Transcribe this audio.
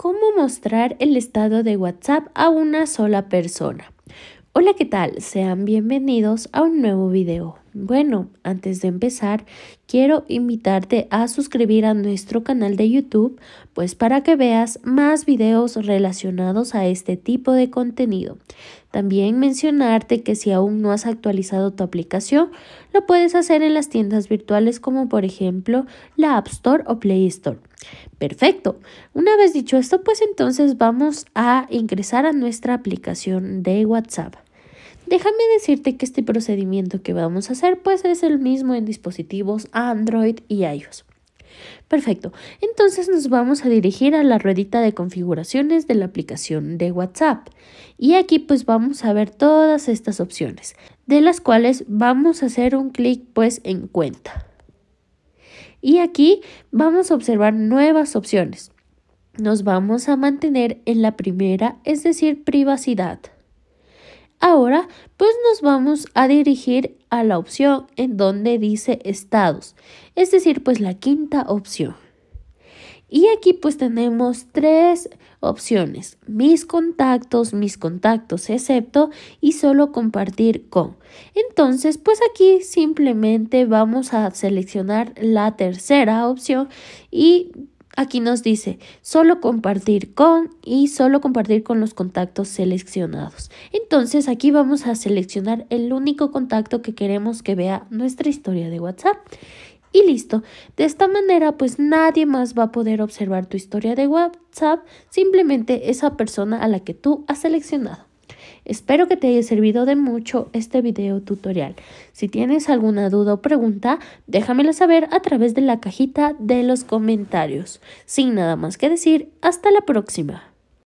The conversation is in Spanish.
¿Cómo mostrar el estado de WhatsApp a una sola persona? Hola, ¿qué tal? Sean bienvenidos a un nuevo video. Bueno, antes de empezar, quiero invitarte a suscribir a nuestro canal de YouTube, pues para que veas más videos relacionados a este tipo de contenido. También mencionarte que si aún no has actualizado tu aplicación, lo puedes hacer en las tiendas virtuales como por ejemplo la App Store o Play Store. Perfecto. Una vez dicho esto, pues entonces vamos a ingresar a nuestra aplicación de WhatsApp. Déjame decirte que este procedimiento que vamos a hacer pues es el mismo en dispositivos Android y iOS. Perfecto, entonces nos vamos a dirigir a la ruedita de configuraciones de la aplicación de WhatsApp y aquí pues vamos a ver todas estas opciones de las cuales vamos a hacer un clic pues en cuenta. Y aquí vamos a observar nuevas opciones. Nos vamos a mantener en la primera, es decir, privacidad. Ahora, pues nos vamos a dirigir a la opción en donde dice estados, es decir, pues la quinta opción. Y aquí pues tenemos tres opciones, mis contactos, mis contactos excepto y solo compartir con. Entonces pues aquí simplemente vamos a seleccionar la tercera opción y Aquí nos dice, solo compartir con y solo compartir con los contactos seleccionados. Entonces aquí vamos a seleccionar el único contacto que queremos que vea nuestra historia de WhatsApp. Y listo. De esta manera, pues nadie más va a poder observar tu historia de WhatsApp, simplemente esa persona a la que tú has seleccionado. Espero que te haya servido de mucho este video tutorial. Si tienes alguna duda o pregunta, déjamela saber a través de la cajita de los comentarios. Sin nada más que decir, hasta la próxima.